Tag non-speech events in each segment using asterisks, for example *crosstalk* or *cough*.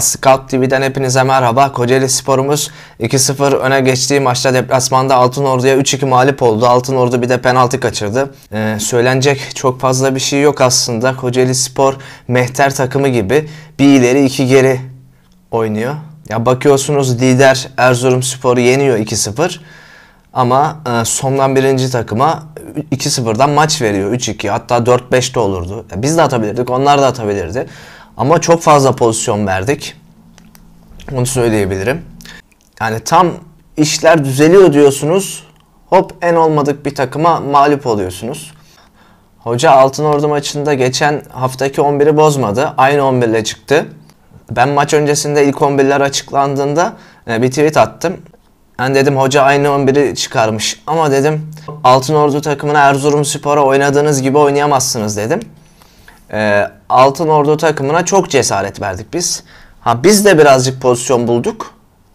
Scout TV'den hepinize merhaba. Kocaeli Spor'umuz 2-0 öne geçtiği maçta deplasmanda Altın Ordu'ya 3-2 mağlup oldu. Altın Ordu bir de penaltı kaçırdı. Ee, söylenecek çok fazla bir şey yok aslında. Kocaeli Spor mehter takımı gibi bir ileri iki geri oynuyor. Ya bakıyorsunuz lider Erzurum Spor'u yeniyor 2-0. Ama e, sondan birinci takıma 2-0'dan maç veriyor 3-2 hatta 4-5 de olurdu. Ya biz de atabilirdik onlar da atabilirdi. Ama çok fazla pozisyon verdik. Bunu söyleyebilirim. Yani tam işler düzeliyor diyorsunuz. Hop en olmadık bir takıma mağlup oluyorsunuz. Hoca Altın Ordu maçında geçen haftaki 11'i bozmadı. Aynı 11 ile çıktı. Ben maç öncesinde ilk 11'ler açıklandığında e, bir tweet attım. Ben yani dedim hoca aynı 11'i çıkarmış ama dedim Altın Ordu takımına Erzurum Spor'a oynadığınız gibi oynayamazsınız dedim e, Altın Ordu takımına çok cesaret verdik biz. Ha biz de birazcık pozisyon bulduk.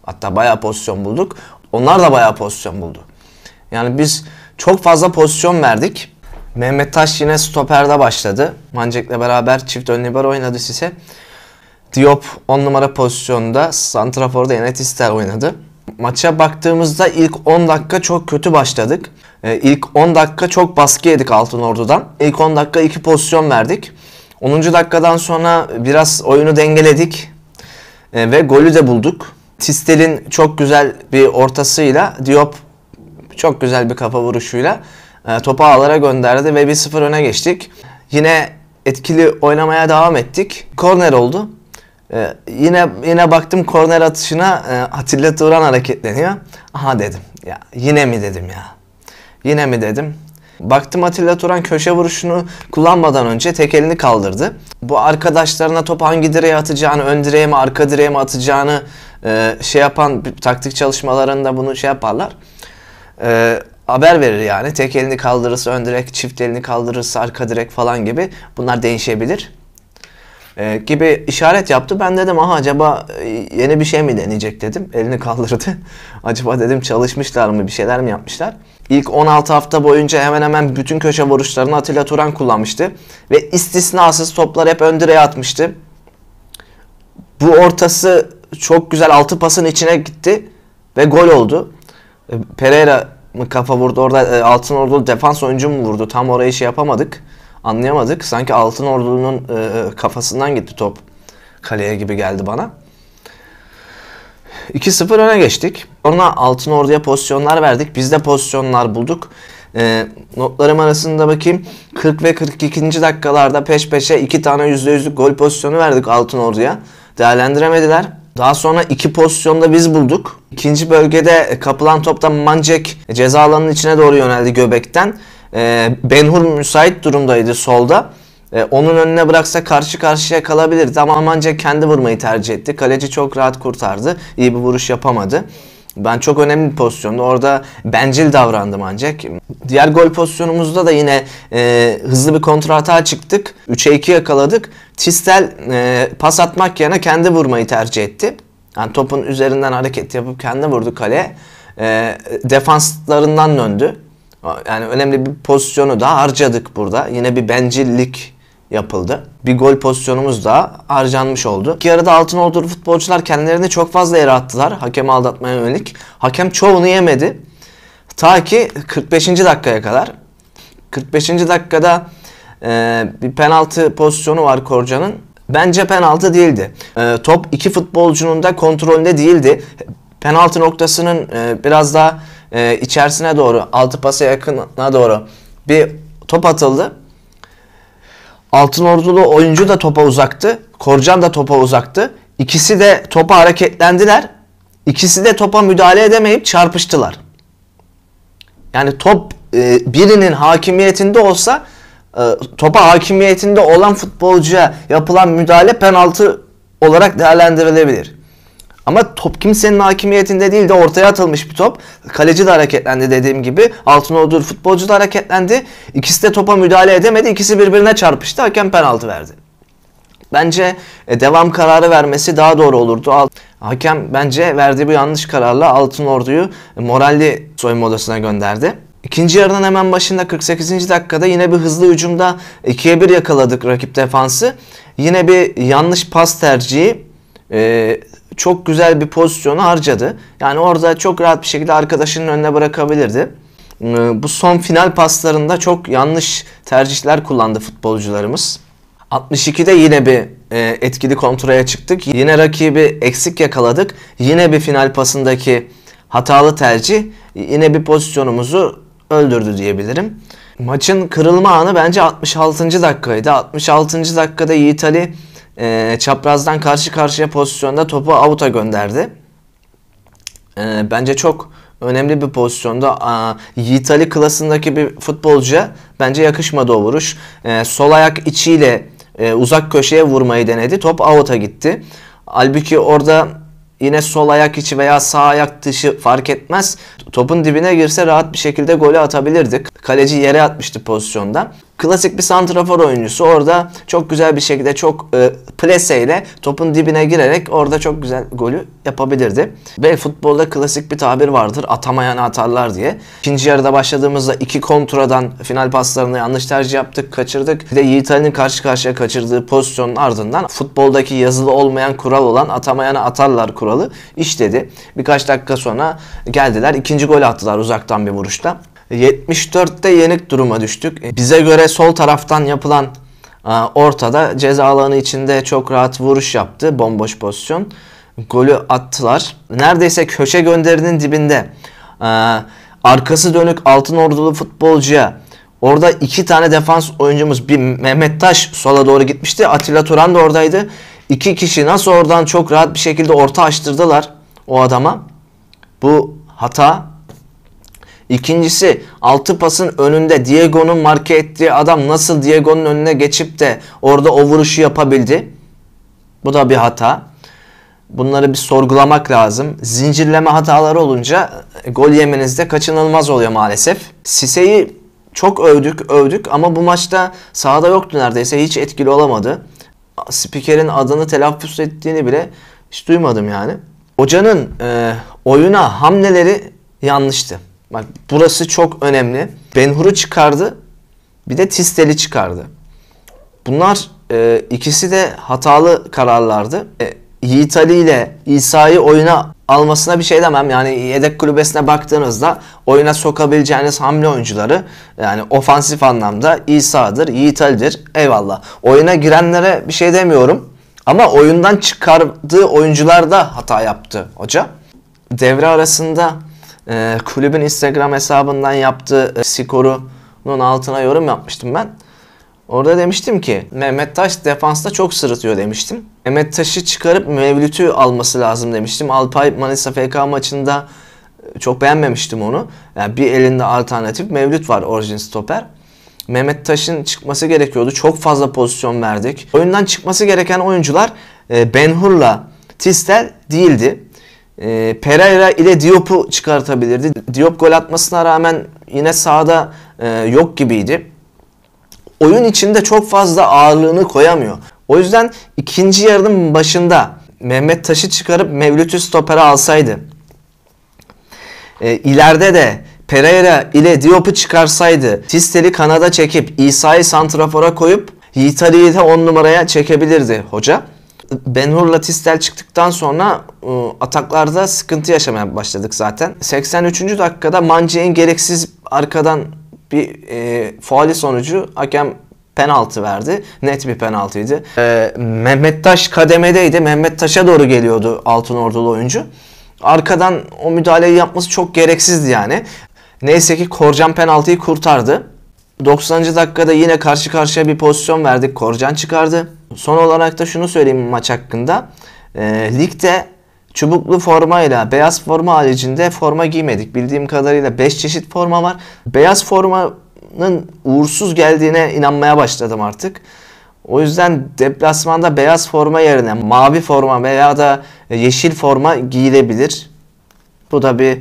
Hatta bayağı pozisyon bulduk. Onlar da bayağı pozisyon buldu. Yani biz çok fazla pozisyon verdik. Mehmet Taş yine stoperde başladı. Mancek'le beraber çift ön libero oynadı Sise. Diop 10 numara pozisyonunda. Santrafor'da Enet İster oynadı. Maça baktığımızda ilk 10 dakika çok kötü başladık. E, ilk 10 dakika çok baskı yedik Altın Ordu'dan. İlk 10 dakika iki pozisyon verdik. 10. dakikadan sonra biraz oyunu dengeledik e, ve golü de bulduk. Tistel'in çok güzel bir ortasıyla Diop çok güzel bir kafa vuruşuyla e, topu ağlara gönderdi ve 1-0 öne geçtik. Yine etkili oynamaya devam ettik. Korner oldu. Ee, yine yine baktım korner atışına e, Atilla Turan hareketleniyor. Aha dedim. Ya yine mi dedim ya. Yine mi dedim. Baktım Atilla Turan köşe vuruşunu kullanmadan önce tek elini kaldırdı. Bu arkadaşlarına top hangi direğe atacağını, ön direğe mi arka direğe mi atacağını e, şey yapan taktik çalışmalarında bunu şey yaparlar. E, haber verir yani. Tek elini kaldırırsa ön direk, çift elini kaldırırsa arka direk falan gibi bunlar değişebilir. E, gibi işaret yaptı. Ben dedim aha acaba e, yeni bir şey mi deneyecek dedim. Elini kaldırdı. *laughs* acaba dedim çalışmışlar mı bir şeyler mi yapmışlar. İlk 16 hafta boyunca hemen hemen bütün köşe vuruşlarını Atilla Turan kullanmıştı. Ve istisnasız toplar hep ön direğe atmıştı. Bu ortası çok güzel altı pasın içine gitti ve gol oldu. E, Pereira mı kafa vurdu orada e, Altın Ordulu defans oyuncu mu vurdu tam orayı şey yapamadık anlayamadık. Sanki Altın Ordulu'nun e, kafasından gitti top kaleye gibi geldi bana. 2-0 öne geçtik. Sonra Altın Ordu'ya pozisyonlar verdik. Biz de pozisyonlar bulduk. E, notlarım arasında bakayım 40 ve 42. dakikalarda peş peşe 2 tane %100'lük gol pozisyonu verdik Altın Ordu'ya. Değerlendiremediler. Daha sonra iki pozisyonda biz bulduk. İkinci bölgede kapılan topta Mancek ceza alanının içine doğru yöneldi göbekten. E, Benhur müsait durumdaydı solda. E, onun önüne bıraksa karşı karşıya kalabilir. ama Almanca kendi vurmayı tercih etti. Kaleci çok rahat kurtardı. İyi bir vuruş yapamadı. Ben çok önemli bir pozisyonda orada bencil davrandım ancak. Diğer gol pozisyonumuzda da yine e, hızlı bir kontra hata çıktık. 3'e 2 yakaladık. Tistel e, pas atmak yerine kendi vurmayı tercih etti. Yani topun üzerinden hareket yapıp kendi vurdu kaleye. E, defanslarından döndü. Yani önemli bir pozisyonu da harcadık burada. Yine bir bencillik yapıldı. Bir gol pozisyonumuz da harcanmış oldu. İki yarıda altın olduğu futbolcular kendilerini çok fazla yere attılar hakemi aldatmaya yönelik. Hakem çoğunu yemedi. Ta ki 45. dakikaya kadar. 45. dakikada e, bir penaltı pozisyonu var Korcan'ın. Bence penaltı değildi. E, top iki futbolcunun da kontrolünde değildi. Penaltı noktasının e, biraz daha e, içerisine doğru, altı pasa yakına doğru bir top atıldı. Altın Ordulu oyuncu da topa uzaktı. Korcan da topa uzaktı. İkisi de topa hareketlendiler. İkisi de topa müdahale edemeyip çarpıştılar. Yani top e, birinin hakimiyetinde olsa e, topa hakimiyetinde olan futbolcuya yapılan müdahale penaltı olarak değerlendirilebilir. Ama top kimsenin hakimiyetinde değil de ortaya atılmış bir top. Kaleci de hareketlendi dediğim gibi. Altın Odur futbolcu da hareketlendi. İkisi de topa müdahale edemedi. İkisi birbirine çarpıştı. Hakem penaltı verdi. Bence e, devam kararı vermesi daha doğru olurdu. Hakem bence verdiği bu yanlış kararla Altın Ordu'yu e, moralli soyunma odasına gönderdi. İkinci yarının hemen başında 48. dakikada yine bir hızlı hücumda 2'ye 1 yakaladık rakip defansı. Yine bir yanlış pas tercihi e, çok güzel bir pozisyonu harcadı. Yani orada çok rahat bir şekilde arkadaşının önüne bırakabilirdi. E, bu son final paslarında çok yanlış tercihler kullandı futbolcularımız. 62'de yine bir e, etkili kontraya çıktık. Yine rakibi eksik yakaladık. Yine bir final pasındaki hatalı tercih yine bir pozisyonumuzu öldürdü diyebilirim. Maçın kırılma anı bence 66. dakikaydı. 66. dakikada Yiğit Ali e, çaprazdan karşı karşıya pozisyonda topu avuta gönderdi. E, bence çok önemli bir pozisyonda. Aa, Yiğit Ali klasındaki bir futbolcuya bence yakışmadı o vuruş. E, sol ayak içiyle e, uzak köşeye vurmayı denedi. Top Avuta gitti. Halbuki orada yine sol ayak içi veya sağ ayak dışı fark etmez. Topun dibine girse rahat bir şekilde golü atabilirdik. Kaleci yere atmıştı pozisyonda klasik bir santrafor oyuncusu. Orada çok güzel bir şekilde çok e, pleseyle topun dibine girerek orada çok güzel golü yapabilirdi. Ve futbolda klasik bir tabir vardır atamayan atarlar diye. İkinci yarıda başladığımızda iki kontradan final paslarını yanlış tercih yaptık, kaçırdık. Bir de Yiğit Ali'nin karşı karşıya kaçırdığı pozisyonun ardından futboldaki yazılı olmayan kural olan atamayana atarlar kuralı işledi. Birkaç dakika sonra geldiler. ikinci gol attılar uzaktan bir vuruşta. 74'te yenik duruma düştük. E, bize göre sol taraftan yapılan e, ortada ceza alanı içinde çok rahat vuruş yaptı. Bomboş pozisyon. Golü attılar. Neredeyse köşe gönderinin dibinde. E, arkası dönük altın ordulu futbolcuya Orada iki tane defans oyuncumuz bir Mehmet Taş sola doğru gitmişti. Atilla Turan da oradaydı. İki kişi nasıl oradan çok rahat bir şekilde orta açtırdılar o adama. Bu hata İkincisi altı pasın önünde Diego'nun marke ettiği adam nasıl Diego'nun önüne geçip de orada o vuruşu yapabildi? Bu da bir hata. Bunları bir sorgulamak lazım. Zincirleme hataları olunca e, gol yemeniz de kaçınılmaz oluyor maalesef. Sise'yi çok övdük övdük ama bu maçta sahada yoktu neredeyse hiç etkili olamadı. Spiker'in adını telaffuz ettiğini bile hiç duymadım yani. Hocanın e, oyuna hamleleri yanlıştı. Bak burası çok önemli. Benhur'u çıkardı. Bir de Tistel'i çıkardı. Bunlar e, ikisi de hatalı kararlardı. E, Yiğit Ali ile İsa'yı oyuna almasına bir şey demem. Yani yedek kulübesine baktığınızda oyuna sokabileceğiniz hamle oyuncuları yani ofansif anlamda İsa'dır, Yiğit Ali'dir. Eyvallah. Oyuna girenlere bir şey demiyorum. Ama oyundan çıkardığı oyuncular da hata yaptı hoca. Devre arasında e, kulübün Instagram hesabından yaptığı e, skorunun altına yorum yapmıştım ben. Orada demiştim ki Mehmet Taş defansta çok sırıtıyor demiştim. Mehmet Taş'ı çıkarıp Mevlüt'ü alması lazım demiştim. Alpay Manisa FK maçında e, çok beğenmemiştim onu. Yani bir elinde alternatif Mevlüt var orijin stoper. Mehmet Taş'ın çıkması gerekiyordu. Çok fazla pozisyon verdik. Oyundan çıkması gereken oyuncular e, Benhur'la Tistel değildi. E, Pereira ile Diop'u çıkartabilirdi. Diop gol atmasına rağmen yine sahada e, yok gibiydi. Oyun içinde çok fazla ağırlığını koyamıyor. O yüzden ikinci yarının başında Mehmet Taş'ı çıkarıp Mevlüt'ü stopere alsaydı. E, ileride de Pereira ile Diop'u çıkarsaydı Tistel'i kanada çekip İsa'yı santrafora koyup Yiğit Ali'yi de 10 numaraya çekebilirdi hoca. Benhur'la Tistel çıktıktan sonra ıı, ataklarda sıkıntı yaşamaya başladık zaten. 83. dakikada Mancı'nın gereksiz arkadan bir e, faali sonucu hakem penaltı verdi. Net bir penaltıydı. E, Mehmet Taş kademedeydi. Mehmet Taş'a doğru geliyordu Altın Ordulu oyuncu. Arkadan o müdahaleyi yapması çok gereksizdi yani. Neyse ki Korcan penaltıyı kurtardı. 90. dakikada yine karşı karşıya bir pozisyon verdik. Korcan çıkardı. Son olarak da şunu söyleyeyim maç hakkında. E, ligde çubuklu formayla beyaz forma haricinde forma giymedik. Bildiğim kadarıyla 5 çeşit forma var. Beyaz formanın uğursuz geldiğine inanmaya başladım artık. O yüzden deplasmanda beyaz forma yerine mavi forma veya da yeşil forma giyilebilir. Bu da bir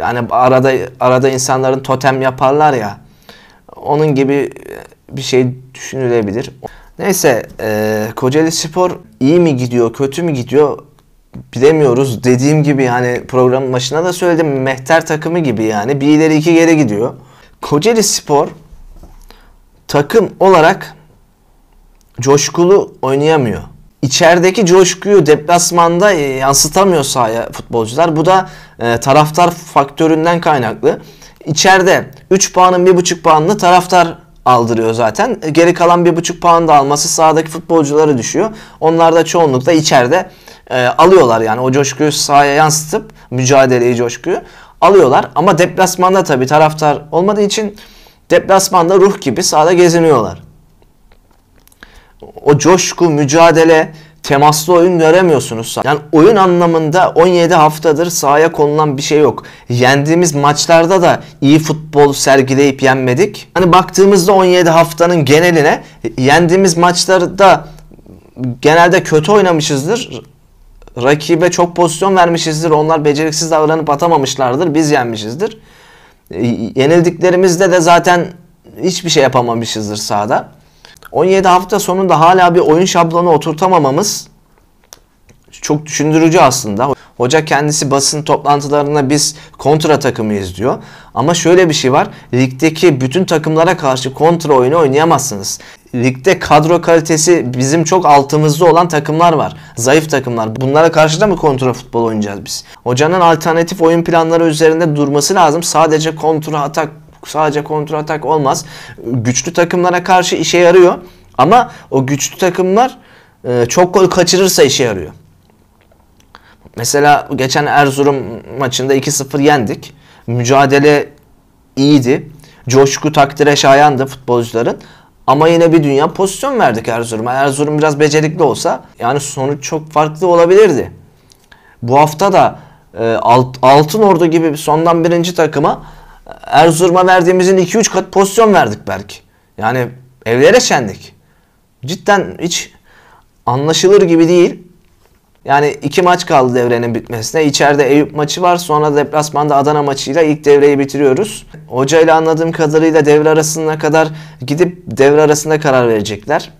yani arada arada insanların totem yaparlar ya. Onun gibi bir şey düşünülebilir. Neyse e, Kocaeli Spor iyi mi gidiyor kötü mü gidiyor bilemiyoruz. Dediğim gibi yani programın başına da söyledim mehter takımı gibi yani bir ileri iki geri gidiyor. Kocaeli Spor takım olarak coşkulu oynayamıyor. İçerideki coşkuyu deplasmanda e, yansıtamıyor sahaya futbolcular. Bu da e, taraftar faktöründen kaynaklı. İçeride 3 puanın 1,5 puanını taraftar aldırıyor zaten. E, geri kalan bir buçuk puan da alması sahadaki futbolculara düşüyor. Onlar da çoğunlukla içeride e, alıyorlar yani o coşkuyu sahaya yansıtıp mücadeleyi coşkuyu alıyorlar. Ama deplasmanda tabii taraftar olmadığı için deplasmanda ruh gibi sahada geziniyorlar. O coşku, mücadele, temaslı oyun göremiyorsunuz. Yani oyun anlamında 17 haftadır sahaya konulan bir şey yok. Yendiğimiz maçlarda da iyi futbol sergileyip yenmedik. Hani baktığımızda 17 haftanın geneline yendiğimiz maçlarda genelde kötü oynamışızdır. Rakibe çok pozisyon vermişizdir. Onlar beceriksiz davranıp atamamışlardır. Biz yenmişizdir. E, yenildiklerimizde de zaten hiçbir şey yapamamışızdır sahada. 17 hafta sonunda hala bir oyun şablonu oturtamamamız çok düşündürücü aslında. Hoca kendisi basın toplantılarında biz kontra takımıyız diyor. Ama şöyle bir şey var. Ligdeki bütün takımlara karşı kontra oyunu oynayamazsınız. Ligde kadro kalitesi bizim çok altımızda olan takımlar var. Zayıf takımlar. Bunlara karşı da mı kontra futbol oynayacağız biz? Hocanın alternatif oyun planları üzerinde durması lazım. Sadece kontra atak sadece kontra atak olmaz. Güçlü takımlara karşı işe yarıyor. Ama o güçlü takımlar e, çok gol kaçırırsa işe yarıyor. Mesela geçen Erzurum maçında 2-0 yendik. Mücadele iyiydi. Coşku takdire şayandı futbolcuların. Ama yine bir dünya pozisyon verdik Erzurum'a. Erzurum biraz becerikli olsa yani sonuç çok farklı olabilirdi. Bu hafta da e, Alt, Altın Ordu gibi sondan birinci takıma Erzurum'a verdiğimizin 2-3 kat pozisyon verdik belki. Yani evlere şendik. Cidden hiç anlaşılır gibi değil. Yani iki maç kaldı devrenin bitmesine. İçeride Eyüp maçı var. Sonra deplasmanda Adana maçıyla ilk devreyi bitiriyoruz. Hoca ile anladığım kadarıyla devre arasına kadar gidip devre arasında karar verecekler.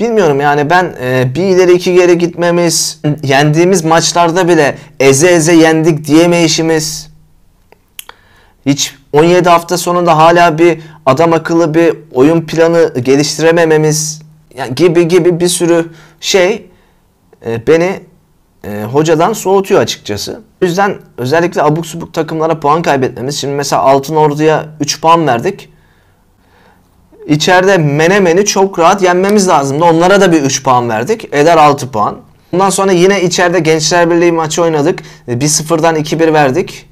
Bilmiyorum yani ben e, bir ileri iki geri gitmemiz, yendiğimiz maçlarda bile eze eze yendik diyemeyişimiz hiç 17 hafta sonunda hala bir adam akıllı bir oyun planı geliştiremememiz yani gibi gibi bir sürü şey e, beni e, hocadan soğutuyor açıkçası. O yüzden özellikle abuk subuk takımlara puan kaybetmemiz. Şimdi mesela Altın Ordu'ya 3 puan verdik. İçeride Menemen'i çok rahat yenmemiz lazımdı. Onlara da bir 3 puan verdik. Eder 6 puan. Bundan sonra yine içeride Gençler Birliği maçı oynadık. 1-0'dan e, 2-1 verdik.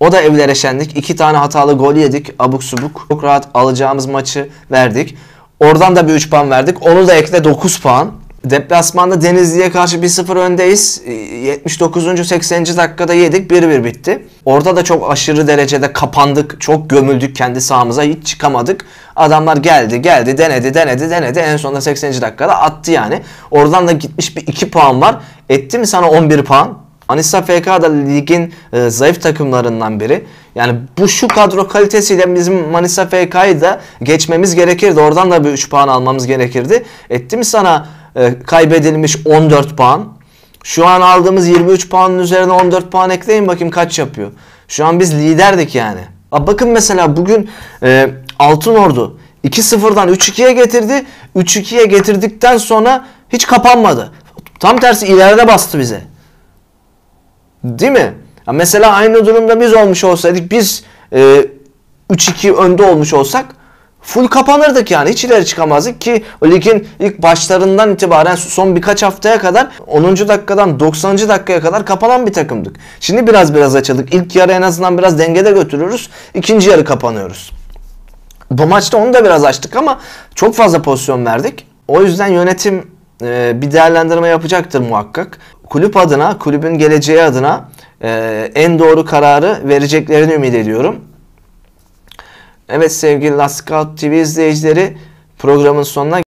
O da evlere şenlik. İki tane hatalı gol yedik. Abuk subuk. Çok rahat alacağımız maçı verdik. Oradan da bir 3 puan verdik. Onu da ekle 9 puan. Deplasmanda Denizli'ye karşı 1-0 öndeyiz. 79. 80. dakikada yedik 1-1 bitti. Orada da çok aşırı derecede kapandık. Çok gömüldük kendi sahamıza hiç çıkamadık. Adamlar geldi geldi denedi denedi denedi. En sonunda 80. dakikada attı yani. Oradan da gitmiş bir 2 puan var. Etti mi sana 11 puan? Anissa FK da ligin e, zayıf takımlarından biri. Yani bu şu kadro kalitesiyle bizim Manisa FK'yı da geçmemiz gerekirdi. Oradan da bir 3 puan almamız gerekirdi. Etti mi sana e, kaybedilmiş 14 puan. Şu an aldığımız 23 puanın üzerine 14 puan ekleyin bakayım kaç yapıyor. Şu an biz liderdik yani. A bakın mesela bugün e, Altın Ordu 2-0'dan 3-2'ye getirdi. 3-2'ye getirdikten sonra hiç kapanmadı. Tam tersi ileride bastı bize. Değil mi? Ya mesela aynı durumda biz olmuş olsaydık biz e, 3-2 önde olmuş olsak full kapanırdık yani hiç ileri çıkamazdık ki ligin ilk başlarından itibaren son birkaç haftaya kadar 10. dakikadan 90. dakikaya kadar kapanan bir takımdık. Şimdi biraz biraz açıldık. İlk yarı en azından biraz dengede götürüyoruz. İkinci yarı kapanıyoruz. Bu maçta onu da biraz açtık ama çok fazla pozisyon verdik. O yüzden yönetim e, bir değerlendirme yapacaktır muhakkak kulüp adına, kulübün geleceği adına e, en doğru kararı vereceklerini ümit ediyorum. Evet sevgili Laskout TV izleyicileri programın sonuna